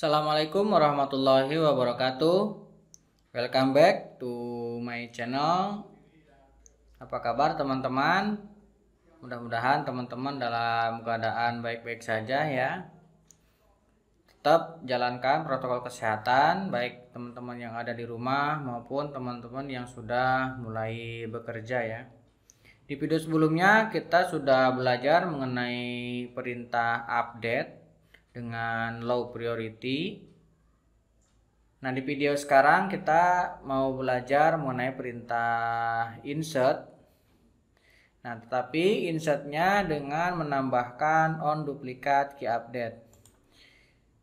Assalamualaikum warahmatullahi wabarakatuh Welcome back to my channel Apa kabar teman-teman? Mudah-mudahan teman-teman dalam keadaan baik-baik saja ya Tetap jalankan protokol kesehatan Baik teman-teman yang ada di rumah maupun teman-teman yang sudah mulai bekerja ya Di video sebelumnya kita sudah belajar mengenai perintah update dengan low priority. Nah, di video sekarang kita mau belajar mengenai perintah insert. Nah, tetapi insertnya dengan menambahkan on duplicate key update.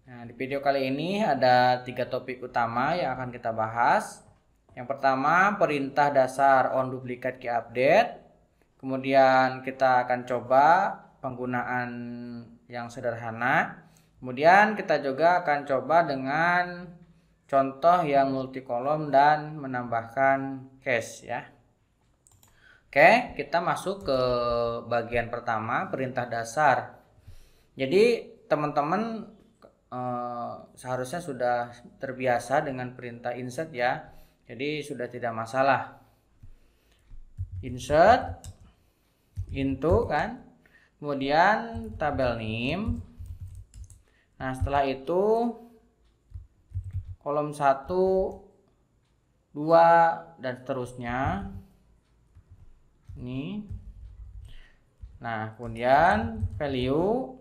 Nah, di video kali ini ada tiga topik utama yang akan kita bahas. Yang pertama, perintah dasar on duplicate key update. Kemudian kita akan coba penggunaan yang sederhana. Kemudian kita juga akan coba dengan contoh yang multi kolom dan menambahkan case ya. Oke, kita masuk ke bagian pertama perintah dasar. Jadi teman-teman eh, seharusnya sudah terbiasa dengan perintah insert ya. Jadi sudah tidak masalah. Insert into kan. Kemudian tabel name Nah, setelah itu kolom 1 2 dan seterusnya. Ini. Nah, kemudian value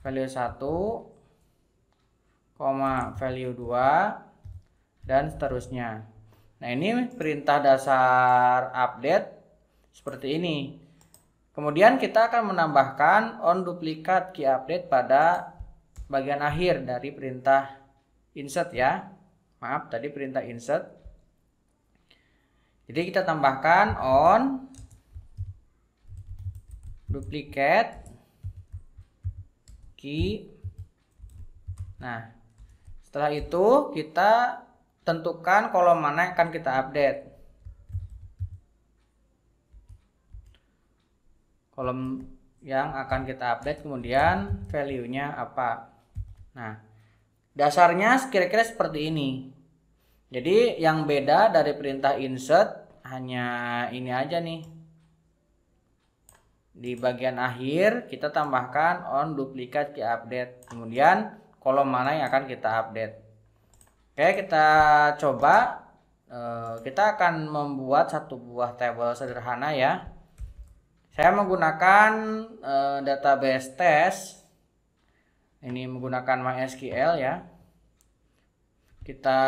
value 1 koma value 2 dan seterusnya. Nah, ini perintah dasar update seperti ini. Kemudian kita akan menambahkan on duplicate key update pada bagian akhir dari perintah insert ya. Maaf tadi perintah insert. Jadi kita tambahkan on duplicate key. Nah, setelah itu kita tentukan kolom mana yang akan kita update. kolom yang akan kita update kemudian value-nya apa. Nah, dasarnya kira-kira seperti ini. Jadi yang beda dari perintah insert hanya ini aja nih. Di bagian akhir kita tambahkan on duplikat key update. Kemudian kolom mana yang akan kita update. Oke, kita coba eh, kita akan membuat satu buah table sederhana ya. Saya menggunakan uh, database test. Ini menggunakan MySQL ya. Kita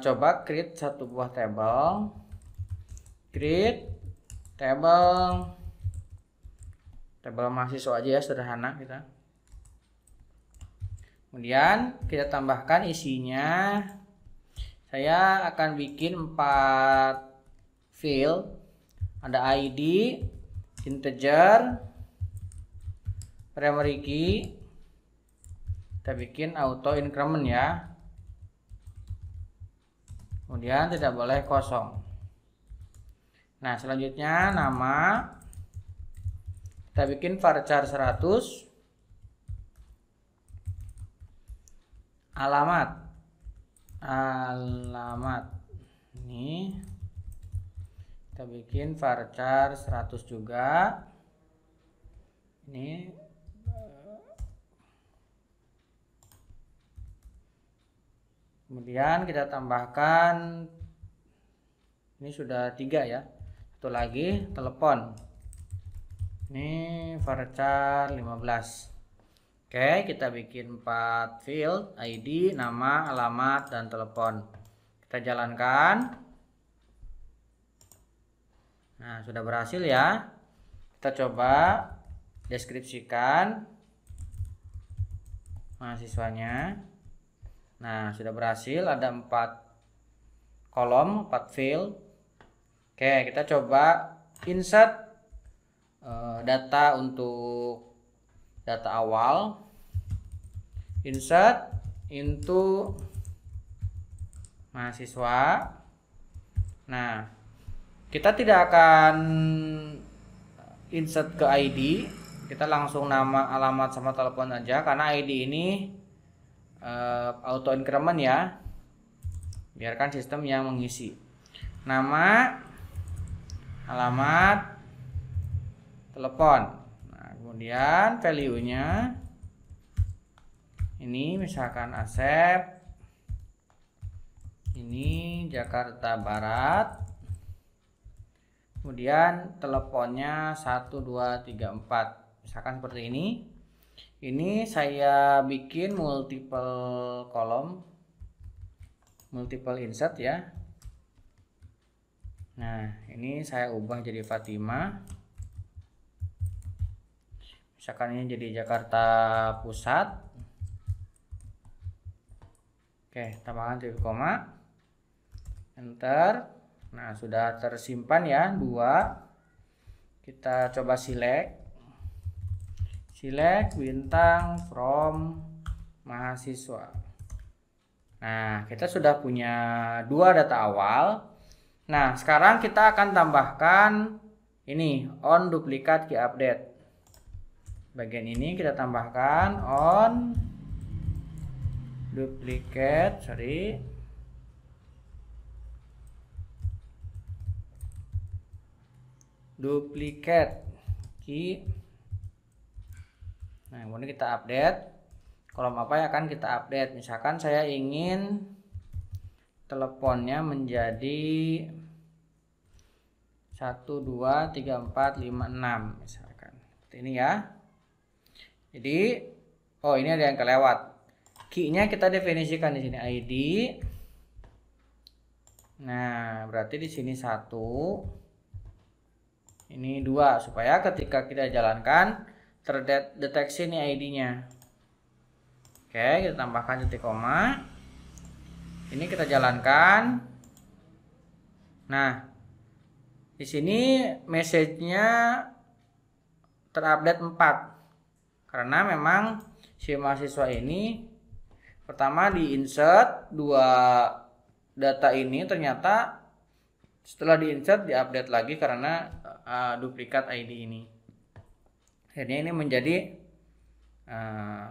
coba create satu buah table. Create table table mahasiswa aja ya sederhana kita. Kemudian kita tambahkan isinya. Saya akan bikin 4 field. Ada ID, integer primary key kita bikin auto increment ya kemudian tidak boleh kosong nah selanjutnya nama kita bikin varchar 100 alamat alamat ini kita bikin varchar 100 juga ini eh, kemudian kita tambahkan ini sudah tiga ya satu lagi telepon ini varchar 15 oke kita bikin 4 field ID nama alamat dan telepon kita jalankan Nah, sudah berhasil ya. Kita coba deskripsikan mahasiswanya. Nah, sudah berhasil ada 4 kolom, 4 field. Oke, kita coba insert eh, data untuk data awal. Insert into mahasiswa. Nah, kita tidak akan insert ke ID, kita langsung nama, alamat sama telepon aja karena ID ini uh, auto increment ya. Biarkan sistem yang mengisi. Nama, alamat, telepon. Nah, kemudian value-nya ini misalkan Asep ini Jakarta Barat kemudian teleponnya 1234 misalkan seperti ini ini saya bikin multiple kolom multiple insert ya nah ini saya ubah jadi Fatima misalkan ini jadi Jakarta Pusat oke tambahkan titik koma enter Nah, sudah tersimpan ya, dua. Kita coba select. Select bintang from mahasiswa. Nah, kita sudah punya dua data awal. Nah, sekarang kita akan tambahkan ini on duplikat key update. Bagian ini kita tambahkan on duplicate, sorry, duplicate key nah kemudian kita update kolom apa yang akan kita update misalkan saya ingin teleponnya menjadi 1 2 3 4 5 6 misalkan seperti ini ya jadi oh ini ada yang kelewat key-nya kita definisikan di sini ID nah berarti di sini satu ini dua supaya ketika kita jalankan terdeteksi ini ID-nya oke kita tambahkan titik koma ini kita jalankan nah di sini message-nya terupdate 4 karena memang si mahasiswa ini pertama di insert dua data ini ternyata setelah di insert di update lagi karena uh, duplikat ID ini akhirnya ini menjadi eh,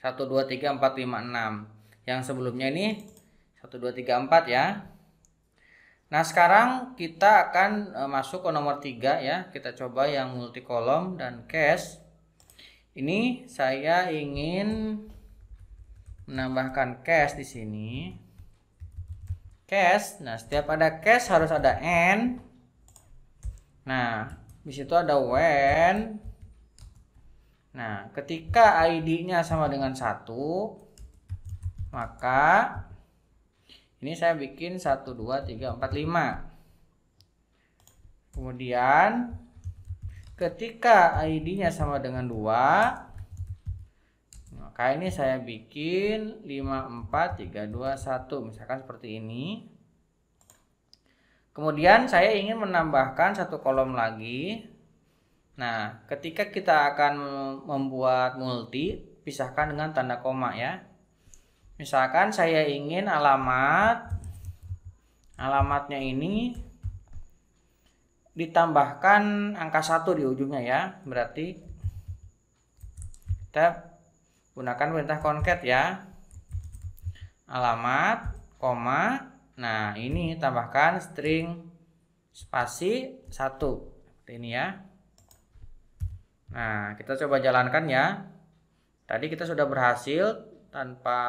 satu dua tiga empat lima enam yang sebelumnya ini satu dua tiga empat ya Nah sekarang kita akan uh, masuk ke nomor 3 ya Kita coba yang multi kolom dan cash Ini saya ingin menambahkan cash di sini Cash, nah setiap ada cash harus ada N Nah, di situ ada when. Nah, ketika ID-nya sama dengan satu, maka ini saya bikin satu dua tiga empat lima Kemudian ketika ID-nya sama dengan dua maka ini saya bikin lima empat tiga dua satu misalkan seperti ini. Kemudian saya ingin menambahkan satu kolom lagi. Nah, ketika kita akan membuat multi, pisahkan dengan tanda koma ya. Misalkan saya ingin alamat alamatnya ini ditambahkan angka satu di ujungnya ya. Berarti kita gunakan perintah concat ya. Alamat, koma, Nah, ini tambahkan string spasi satu seperti ini ya. Nah, kita coba jalankan ya. Tadi kita sudah berhasil tanpa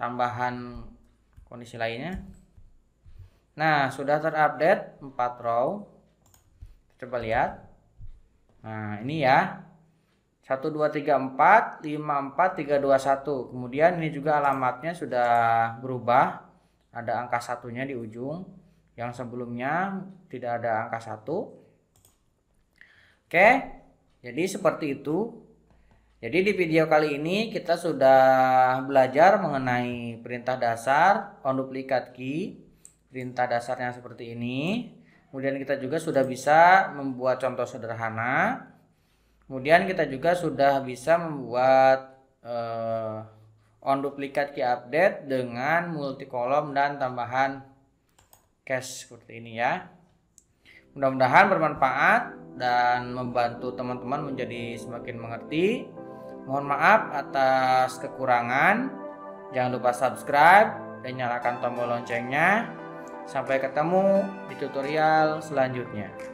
tambahan kondisi lainnya. Nah, sudah terupdate 4 row. Kita coba lihat. Nah, ini ya. 1 2 3 4 5 4 3 2 1. Kemudian ini juga alamatnya sudah berubah ada angka satunya di ujung yang sebelumnya tidak ada angka satu oke jadi seperti itu jadi di video kali ini kita sudah belajar mengenai perintah dasar on duplicate key perintah dasarnya seperti ini kemudian kita juga sudah bisa membuat contoh sederhana kemudian kita juga sudah bisa membuat eh, on duplikat key update dengan multi kolom dan tambahan cache seperti ini ya mudah-mudahan bermanfaat dan membantu teman-teman menjadi semakin mengerti mohon maaf atas kekurangan jangan lupa subscribe dan nyalakan tombol loncengnya sampai ketemu di tutorial selanjutnya